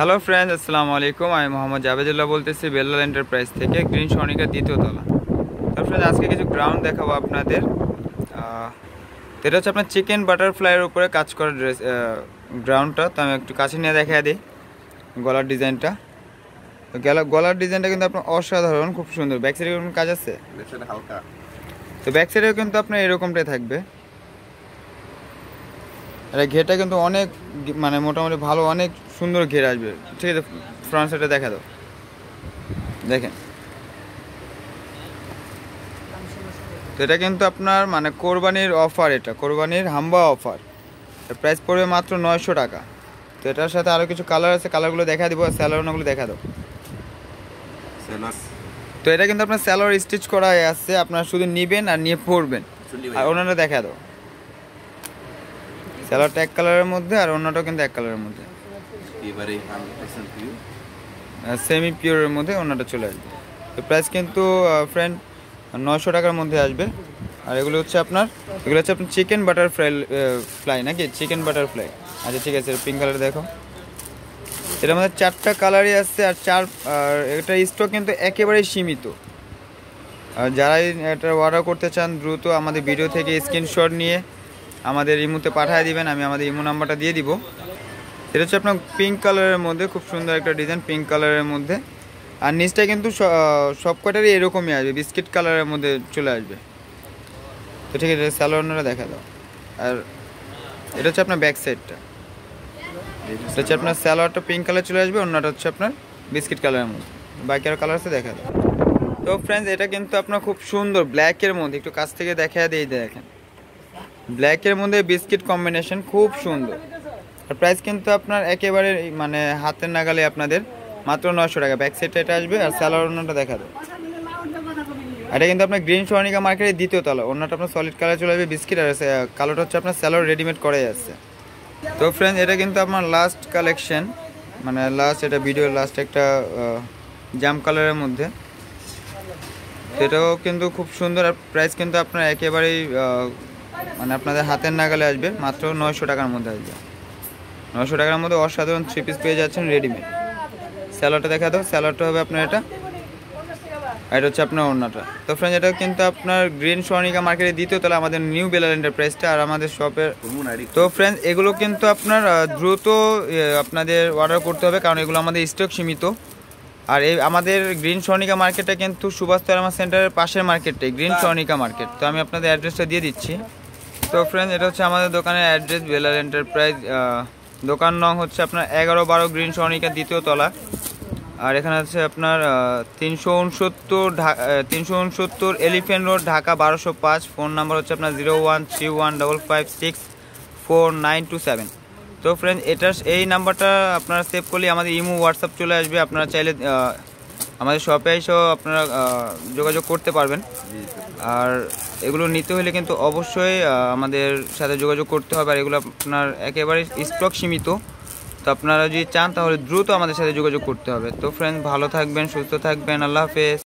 hello friends আসসালামু আলাইকুম আমি মোহাম্মদ জাবেদুল্লাহ বলতেছি বেল্লাল এন্টারপ্রাইজ থেকে গ্রিন সনিকার দ্বিতীয় তলা তো ফ্রেন্ডস আজকে কিছু গ্রাউন্ড দেখাবো আপনাদের এটা হচ্ছে আপনার চিকেন বাটারফ্লাইয়ের উপরে কাজ করা ড্রেস গ্রাউন্ডটা তো আমি একটু কাছে নিয়ে দেখা দিই গলার ডিজাইনটা তো গলার ডিজাইনটা কিন্তু আপনার অসাধারণ খুব সুন্দর ব্যাক সাইডে কোনো কাজ আছে হালকা তো ব্যাক সাইডেও কিন্তু আপনার এরকমটাই থাকবে এটা ঘেটা কিন্তু অনেক মানে মোটামুটি ভালো অনেক সুন্দর ঘেরে আসবে ঠিক আছে ফ্রন্ট সাইডটা দেখা দাও দেখেন তো এটা কিন্তু আপনার মানে কোরবানির অফার এটা কোরবানির হাম্বা অফার প্রাইস পড়বে মাত্র নয়শো টাকা তো এটার সাথে আরও কিছু কালার আছে কালারগুলো দেখা দিব স্যালোনগুলো দেখা দাও তো এটা কিন্তু আপনার স্যালোর স্টিচ করা আছে আপনার শুধু নেবেন আর নিয়ে পরবেন আর ওনারা দেখা দাও স্যালোরটা এক কালারের মধ্যে আর অন্যটাও কিন্তু এক কালারের মধ্যে এবারে পিওর সেমি পিওরের মধ্যে ওনাটা চলে আসবে তো প্রাইস কিন্তু ফ্রেন্ড নশো টাকার মধ্যে আসবে আর এগুলো হচ্ছে আপনার এগুলো হচ্ছে আপনার চিকেন বাটার ফ্রাই ফ্লাই নাকি চিকেন বাটার ফ্লাই আচ্ছা ঠিক আছে পিঙ্ক কালার দেখো এটা আমাদের চারটা কালারই আসছে আর চার আর এটা স্টক কিন্তু একেবারেই সীমিত আর যারাই এটা অর্ডার করতে চান দ্রুত আমাদের ভিডিও থেকে স্ক্রিনশট নিয়ে আমাদের ইমুতে পাঠিয়ে দিবেন আমি আমাদের ইমো নাম্বারটা দিয়ে দিব এটা হচ্ছে আপনার পিঙ্ক কালারের মধ্যে খুব সুন্দর একটা ডিজাইন পিঙ্ক কালারের মধ্যে আর নিচটা কিন্তু সব কটারই এরকমই আসবে বিস্কিট কালারের মধ্যে চলে আসবে তো ঠিক আছে স্যালোনটা দেখা দাও আর এটা হচ্ছে আপনার ব্যাক সাইডটা এটা হচ্ছে আপনার স্যালোয়ারটা পিঙ্ক কালার চলে আসবে অন্যটা হচ্ছে আপনার বিস্কিট কালারের মধ্যে বাকি আর কালার আছে দেখা দাও তো ফ্রেন্ডস এটা কিন্তু আপনার খুব সুন্দর ব্ল্যাকের মধ্যে একটু কাছ থেকে দেখা দিয়ে দেখেন ব্ল্যাকের মধ্যে বিস্কিট কম্বিনেশন খুব সুন্দর প্রাইস কিন্তু আপনার একেবারে মানে হাতের নাগালে আপনাদের মাত্র নয়শো টাকা ব্যাক সাইডটা এটা আসবে আর স্যালার অন্যটা দেখা এটা কিন্তু আপনার গ্রিন সোয়ানিকা মার্কেটের দ্বিতীয় তলা অন্যটা আপনার সলিড কালার চলে আসবে বিস্কিট আর কালোটা হচ্ছে আপনার স্যালার রেডিমেড করাই আছে তো ফ্রেন্ড এটা কিন্তু আপনার লাস্ট কালেকশন মানে লাস্ট এটা ভিডিওর লাস্ট একটা জাম কালারের মধ্যে সেটাও কিন্তু খুব সুন্দর আর প্রাইস কিন্তু আপনার একেবারেই মানে আপনাদের হাতের নাগালে আসবে মাত্র নয়শো টাকার মধ্যে আসবে নশো টাকার মধ্যে অসাধারণ থ্রি পিস পেয়ে যাচ্ছেন রেডিমেড স্যালাডটা দেখা দাও স্যালাডটা হবে আপনার এটা এটা হচ্ছে আপনার অন্যটা তো ফ্রেন্ড এটা কিন্তু আপনার গ্রিন সোনিকা মার্কেটে দ্বিতীয় তাহলে আমাদের নিউ বেলাল এন্টারপ্রাইজটা আর আমাদের শপের তো ফ্রেন্ড এগুলো কিন্তু আপনার দ্রুত আপনাদের অর্ডার করতে হবে কারণ এগুলো আমাদের স্টক সীমিত আর এই আমাদের গ্রিন সোনিকা মার্কেটটা কিন্তু সুভাষ তারামা সেন্টারের পাশের মার্কেটটাই গ্রিন সোনিকা মার্কেট তো আমি আপনাদের অ্যাড্রেসটা দিয়ে দিচ্ছি তো ফ্রেন্ড এটা হচ্ছে আমাদের দোকানের অ্যাড্রেস বেলাল এন্টারপ্রাইজ দোকান নং হচ্ছে আপনার এগারো বারো গ্রিন সনিকা দ্বিতীয় তলা আর এখানে আছে আপনার তিনশো উনসত্তর তিনশো উনসত্তর এলিফেন্ট রোড ঢাকা বারোশো পাঁচ ফোন নাম্বার হচ্ছে আপনার zero one three one double five six four nine two seven তো ফ্রেন্ড এটা এই নাম্বারটা আপনারা সেভ করলে আমাদের ইমো হোয়াটসঅ্যাপ চলে আসবে আপনারা চাইলে আমাদের শপে এসেও আপনারা যোগাযোগ করতে পারবেন আর এগুলো নিতে হলে কিন্তু অবশ্যই আমাদের সাথে যোগাযোগ করতে হবে আর এগুলো আপনার একেবারে স্টক সীমিত তো আপনারা যদি চান তাহলে দ্রুত আমাদের সাথে যোগাযোগ করতে হবে তো ফ্রেন্ডস ভালো থাকবেন সুস্থ থাকবেন আল্লাহ হাফেজ